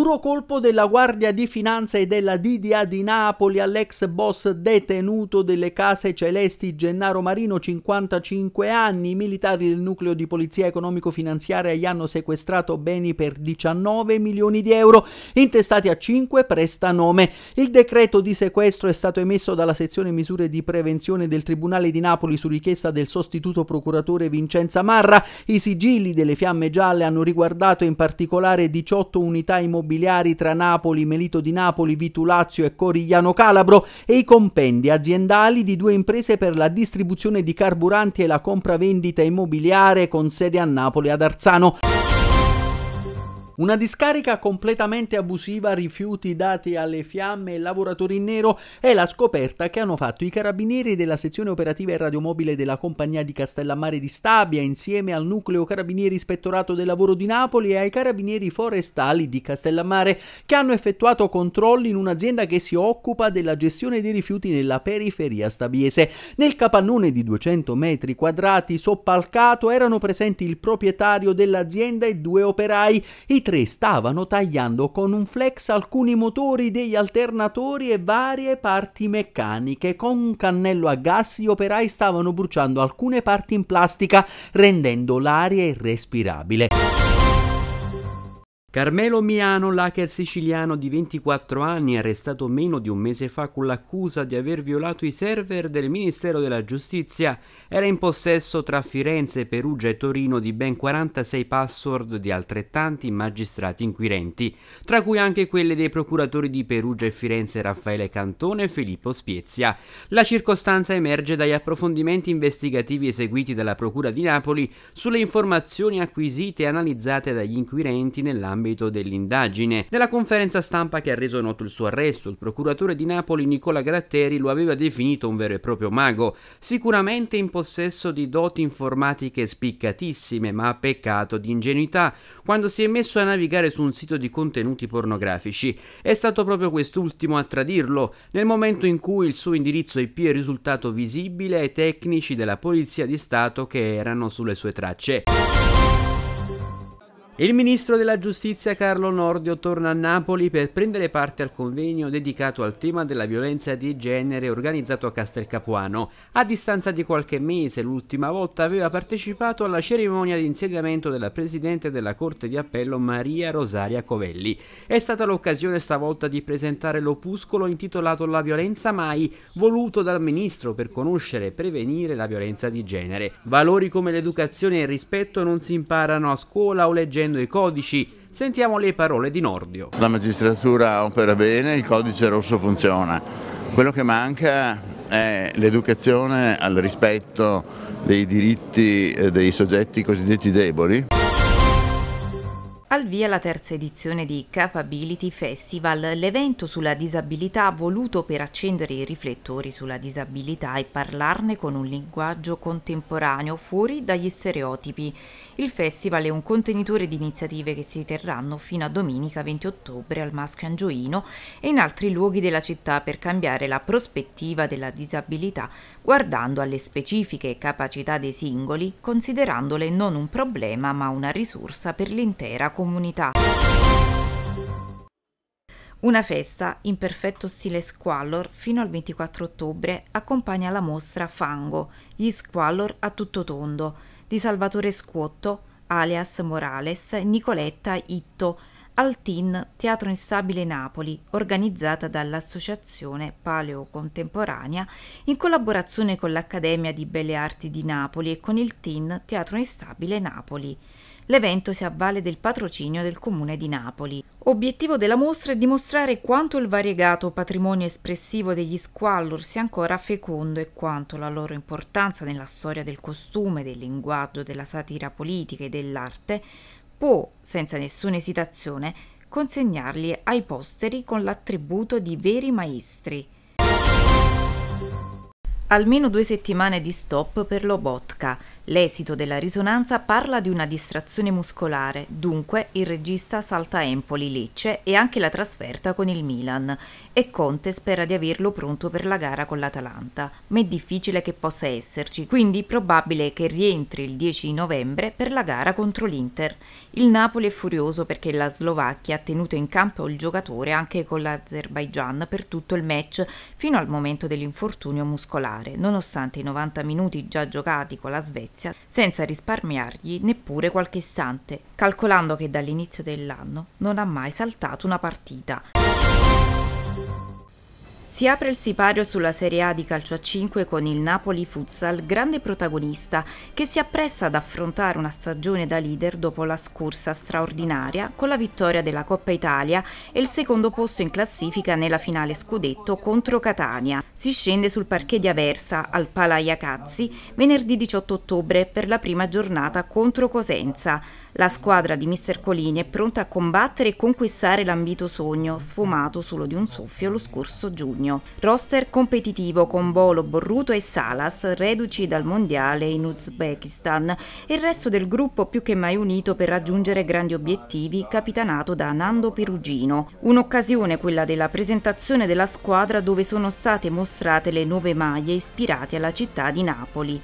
Duro colpo della Guardia di Finanza e della Didia di Napoli all'ex boss detenuto delle Case Celesti Gennaro Marino, 55 anni. I militari del nucleo di polizia economico-finanziaria gli hanno sequestrato beni per 19 milioni di euro, intestati a 5 prestanome. Il decreto di sequestro è stato emesso dalla sezione misure di prevenzione del Tribunale di Napoli su richiesta del sostituto procuratore Vincenza Marra. I sigilli delle fiamme gialle hanno riguardato in particolare 18 unità immobiliari immobiliari tra Napoli, Melito di Napoli, Vitulazio e Corigliano Calabro e i compendi aziendali di due imprese per la distribuzione di carburanti e la compravendita immobiliare con sede a Napoli ad Arzano. Una discarica completamente abusiva, rifiuti dati alle fiamme e lavoratori in nero è la scoperta che hanno fatto i carabinieri della sezione operativa e radiomobile della compagnia di Castellammare di Stabia insieme al nucleo carabinieri ispettorato del lavoro di Napoli e ai carabinieri forestali di Castellammare che hanno effettuato controlli in un'azienda che si occupa della gestione dei rifiuti nella periferia stabiese. Nel capannone di 200 metri quadrati soppalcato erano presenti il proprietario dell'azienda e due operai. I mentre stavano tagliando con un flex alcuni motori degli alternatori e varie parti meccaniche. Con un cannello a gas gli operai stavano bruciando alcune parti in plastica rendendo l'aria irrespirabile. Carmelo Miano, l'hacker siciliano di 24 anni, arrestato meno di un mese fa con l'accusa di aver violato i server del Ministero della Giustizia, era in possesso tra Firenze, Perugia e Torino di ben 46 password di altrettanti magistrati inquirenti, tra cui anche quelle dei procuratori di Perugia e Firenze Raffaele Cantone e Filippo Spiezia. La circostanza emerge dagli approfondimenti investigativi eseguiti dalla Procura di Napoli sulle informazioni acquisite e analizzate dagli inquirenti nell'ambito nell'ambito dell'indagine. Nella conferenza stampa che ha reso noto il suo arresto, il procuratore di Napoli Nicola Gratteri lo aveva definito un vero e proprio mago, sicuramente in possesso di doti informatiche spiccatissime, ma peccato di ingenuità quando si è messo a navigare su un sito di contenuti pornografici. È stato proprio quest'ultimo a tradirlo, nel momento in cui il suo indirizzo IP è risultato visibile ai tecnici della Polizia di Stato che erano sulle sue tracce. Il ministro della giustizia Carlo Nordio torna a Napoli per prendere parte al convegno dedicato al tema della violenza di genere organizzato a Castel Capuano. A distanza di qualche mese, l'ultima volta aveva partecipato alla cerimonia di insediamento della presidente della Corte di Appello Maria Rosaria Covelli. È stata l'occasione stavolta di presentare l'opuscolo intitolato La violenza mai, voluto dal ministro per conoscere e prevenire la violenza di genere. Valori come l'educazione e il rispetto non si imparano a scuola o leggendo leggendo i codici sentiamo le parole di Nordio. La magistratura opera bene, il codice rosso funziona. Quello che manca è l'educazione al rispetto dei diritti eh, dei soggetti cosiddetti deboli. Al via la terza edizione di Capability Festival, l'evento sulla disabilità voluto per accendere i riflettori sulla disabilità e parlarne con un linguaggio contemporaneo fuori dagli stereotipi. Il festival è un contenitore di iniziative che si terranno fino a domenica 20 ottobre al Maschio Angioino e in altri luoghi della città per cambiare la prospettiva della disabilità guardando alle specifiche capacità dei singoli, considerandole non un problema ma una risorsa per l'intera comunità comunità. Una festa in perfetto stile Squallor fino al 24 ottobre accompagna la mostra Fango, gli Squallor a tutto tondo, di Salvatore Scuotto, alias Morales, Nicoletta Itto, al TIN Teatro Instabile Napoli, organizzata dall'Associazione Paleo Contemporanea in collaborazione con l'Accademia di Belle Arti di Napoli e con il TIN Teatro Instabile Napoli. L'evento si avvale del patrocinio del Comune di Napoli. Obiettivo della mostra è dimostrare quanto il variegato patrimonio espressivo degli squallor sia ancora fecondo e quanto la loro importanza nella storia del costume, del linguaggio, della satira politica e dell'arte può, senza nessuna esitazione, consegnarli ai posteri con l'attributo di veri maestri. Almeno due settimane di stop per Lobotka. L'esito della risonanza parla di una distrazione muscolare, dunque il regista salta Empoli, Lecce e anche la trasferta con il Milan e Conte spera di averlo pronto per la gara con l'Atalanta, ma è difficile che possa esserci, quindi probabile che rientri il 10 novembre per la gara contro l'Inter. Il Napoli è furioso perché la Slovacchia ha tenuto in campo il giocatore anche con l'Azerbaigian per tutto il match fino al momento dell'infortunio muscolare titolare, nonostante i 90 minuti già giocati con la Svezia, senza risparmiargli neppure qualche istante, calcolando che dall'inizio dell'anno non ha mai saltato una partita. Si apre il sipario sulla Serie A di calcio a 5 con il Napoli Futsal, grande protagonista, che si appresta ad affrontare una stagione da leader dopo la scorsa straordinaria con la vittoria della Coppa Italia e il secondo posto in classifica nella finale scudetto contro Catania. Si scende sul parquet di Aversa al Palaia Cazzi venerdì 18 ottobre per la prima giornata contro Cosenza. La squadra di Mister Colini è pronta a combattere e conquistare l'ambito sogno sfumato solo di un soffio lo scorso giugno giugno. Roster competitivo con Bolo, Borruto e Salas, reduci dal mondiale in Uzbekistan, e il resto del gruppo più che mai unito per raggiungere grandi obiettivi, capitanato da Nando Perugino. Un'occasione quella della presentazione della squadra dove sono state mostrate le nuove maglie ispirate alla città di Napoli.